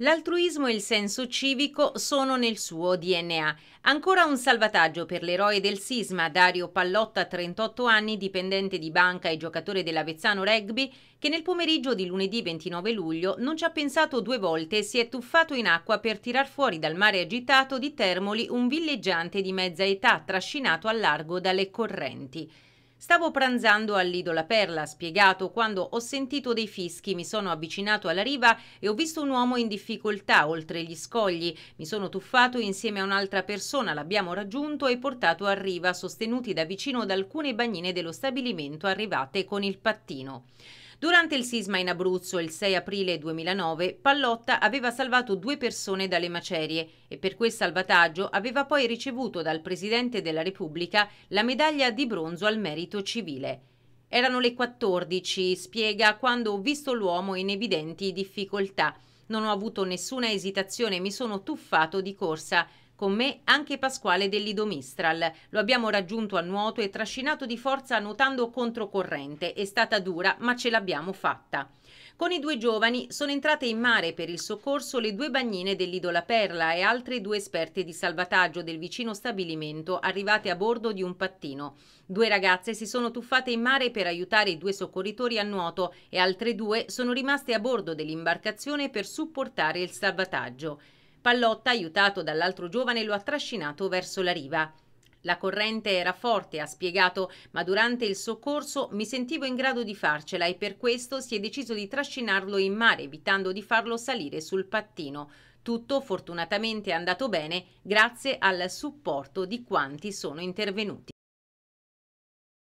L'altruismo e il senso civico sono nel suo DNA. Ancora un salvataggio per l'eroe del sisma Dario Pallotta, 38 anni, dipendente di banca e giocatore dell'Avezzano Rugby, che nel pomeriggio di lunedì 29 luglio non ci ha pensato due volte e si è tuffato in acqua per tirar fuori dal mare agitato di Termoli un villeggiante di mezza età trascinato al largo dalle correnti. Stavo pranzando all'Idola Perla, ha spiegato, quando ho sentito dei fischi, mi sono avvicinato alla riva e ho visto un uomo in difficoltà oltre gli scogli. Mi sono tuffato insieme a un'altra persona, l'abbiamo raggiunto e portato a riva, sostenuti da vicino da alcune bagnine dello stabilimento arrivate con il pattino. Durante il sisma in Abruzzo il 6 aprile 2009, Pallotta aveva salvato due persone dalle macerie e per quel salvataggio aveva poi ricevuto dal Presidente della Repubblica la medaglia di bronzo al merito civile. Erano le 14, spiega, quando ho visto l'uomo in evidenti difficoltà. Non ho avuto nessuna esitazione, mi sono tuffato di corsa. Con me anche Pasquale Dell'Ido Mistral. Lo abbiamo raggiunto a nuoto e trascinato di forza nuotando controcorrente. È stata dura, ma ce l'abbiamo fatta. Con i due giovani sono entrate in mare per il soccorso le due bagnine dell'Idola Perla e altre due esperte di salvataggio del vicino stabilimento arrivate a bordo di un pattino. Due ragazze si sono tuffate in mare per aiutare i due soccorritori a nuoto e altre due sono rimaste a bordo dell'imbarcazione per supportare il salvataggio. Pallotta, aiutato dall'altro giovane, lo ha trascinato verso la riva. La corrente era forte, ha spiegato, ma durante il soccorso mi sentivo in grado di farcela e per questo si è deciso di trascinarlo in mare, evitando di farlo salire sul pattino. Tutto fortunatamente è andato bene grazie al supporto di quanti sono intervenuti.